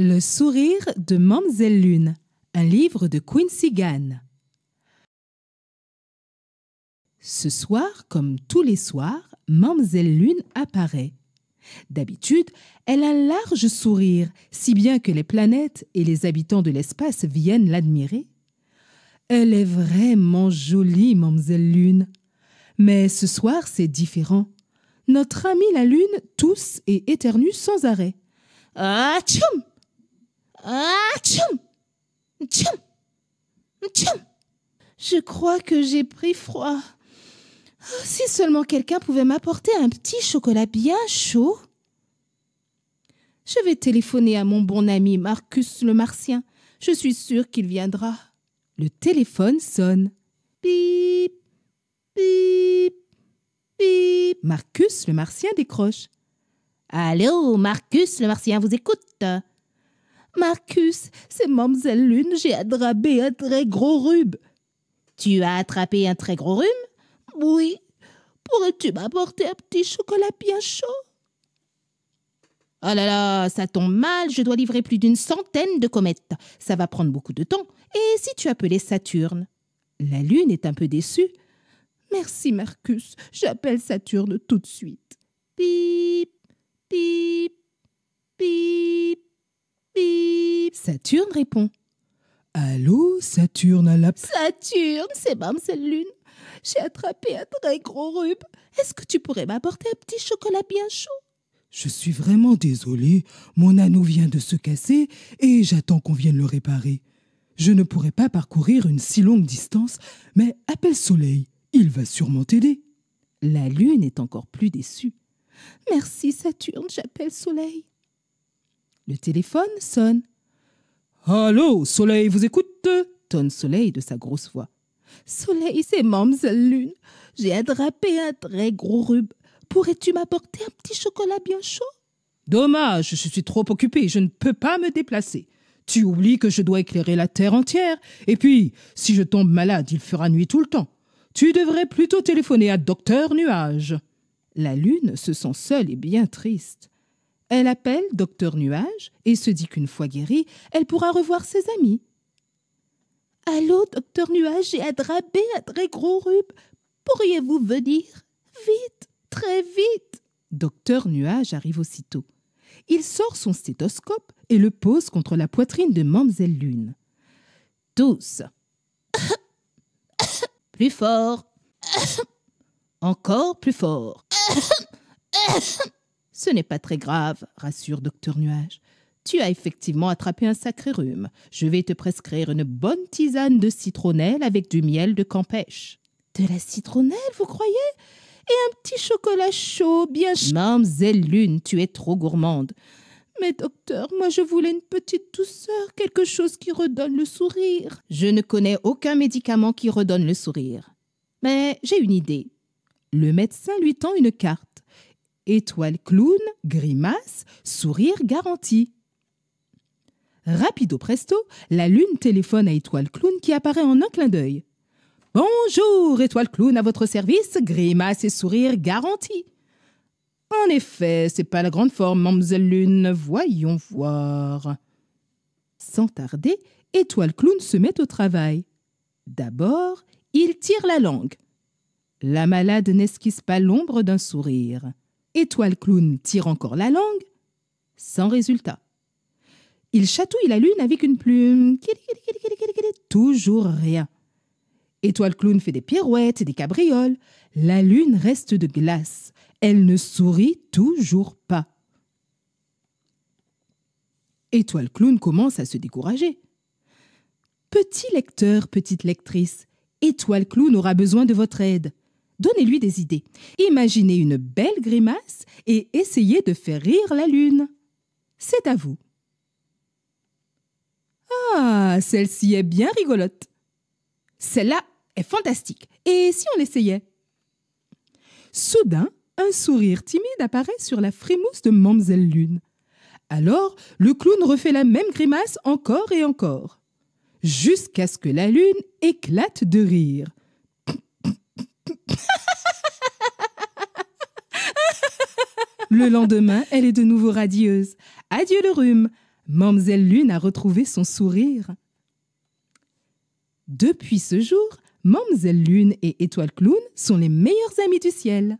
Le sourire de Mamzelle Lune, un livre de Quincy Gann. Ce soir, comme tous les soirs, Mamzelle Lune apparaît. D'habitude, elle a un large sourire, si bien que les planètes et les habitants de l'espace viennent l'admirer. Elle est vraiment jolie, Mamzelle Lune. Mais ce soir, c'est différent. Notre amie la Lune tousse et éternue sans arrêt. Ah, tchoum! « Ah Je crois que j'ai pris froid. Ah, si seulement quelqu'un pouvait m'apporter un petit chocolat bien chaud. Je vais téléphoner à mon bon ami Marcus le Martien. Je suis sûre qu'il viendra. Le téléphone sonne. Bip, bip, bip. Marcus le Martien décroche. Allô, Marcus le Martien vous écoute. Marcus, c'est Mamselle Lune, j'ai attrapé un très gros rhume. Tu as attrapé un très gros rhume Oui. Pourrais-tu m'apporter un petit chocolat bien chaud Oh là là, ça tombe mal, je dois livrer plus d'une centaine de comètes. Ça va prendre beaucoup de temps. Et si tu appelais Saturne La Lune est un peu déçue. Merci, Marcus, j'appelle Saturne tout de suite. Pip, pip, pip. Saturne répond. Allô, Saturne à la... Saturne, c'est la Lune. J'ai attrapé un très gros rhume. Est-ce que tu pourrais m'apporter un petit chocolat bien chaud Je suis vraiment désolée. Mon anneau vient de se casser et j'attends qu'on vienne le réparer. Je ne pourrais pas parcourir une si longue distance, mais appelle Soleil. Il va sûrement t'aider. La Lune est encore plus déçue. Merci Saturne, j'appelle Soleil. Le téléphone sonne. Allô, Soleil vous écoute tonne Soleil de sa grosse voix. Soleil, c'est Mamselle Lune. J'ai attrapé un très gros rhume. Pourrais-tu m'apporter un petit chocolat bien chaud Dommage, je suis trop occupée, je ne peux pas me déplacer. Tu oublies que je dois éclairer la terre entière, et puis, si je tombe malade, il fera nuit tout le temps. Tu devrais plutôt téléphoner à Docteur Nuage. La lune se sent seule et bien triste. Elle appelle Docteur Nuage et se dit qu'une fois guérie, elle pourra revoir ses amis. Allô, Docteur Nuage, j'ai attrapé à très gros rhume. Pourriez-vous venir Vite, très vite Docteur Nuage arrive aussitôt. Il sort son stéthoscope et le pose contre la poitrine de Mamselle Lune. Tous. plus fort. Encore plus fort. Ce n'est pas très grave, rassure Docteur Nuage. Tu as effectivement attrapé un sacré rhume. Je vais te prescrire une bonne tisane de citronnelle avec du miel de campêche. De la citronnelle, vous croyez Et un petit chocolat chaud, bien chaud. Mamselle Lune, tu es trop gourmande. Mais docteur, moi je voulais une petite douceur, quelque chose qui redonne le sourire. Je ne connais aucun médicament qui redonne le sourire. Mais j'ai une idée. Le médecin lui tend une carte étoile clown, grimace, sourire garanti. Rapido presto, la lune téléphone à étoile clown qui apparaît en un clin d'œil. Bonjour, étoile clown à votre service, grimace et sourire garanti. En effet, c'est pas la grande forme, mademoiselle Lune. Voyons voir. Sans tarder, Étoile Clown se met au travail. D'abord, il tire la langue. La malade n'esquisse pas l'ombre d'un sourire. Étoile Clown tire encore la langue, sans résultat. Il chatouille la lune avec une plume, toujours rien. Étoile Clown fait des pirouettes et des cabrioles, la lune reste de glace, elle ne sourit toujours pas. Étoile Clown commence à se décourager. Petit lecteur, petite lectrice, Étoile Clown aura besoin de votre aide. Donnez-lui des idées. Imaginez une belle grimace et essayez de faire rire la lune. C'est à vous. Ah, celle-ci est bien rigolote. Celle-là est fantastique. Et si on essayait Soudain, un sourire timide apparaît sur la frimousse de Mamselle Lune. Alors, le clown refait la même grimace encore et encore, jusqu'à ce que la lune éclate de rire. Le lendemain, elle est de nouveau radieuse. Adieu le rhume. Mamselle Lune a retrouvé son sourire. Depuis ce jour, Mamselle Lune et Étoile Clown sont les meilleures amies du ciel.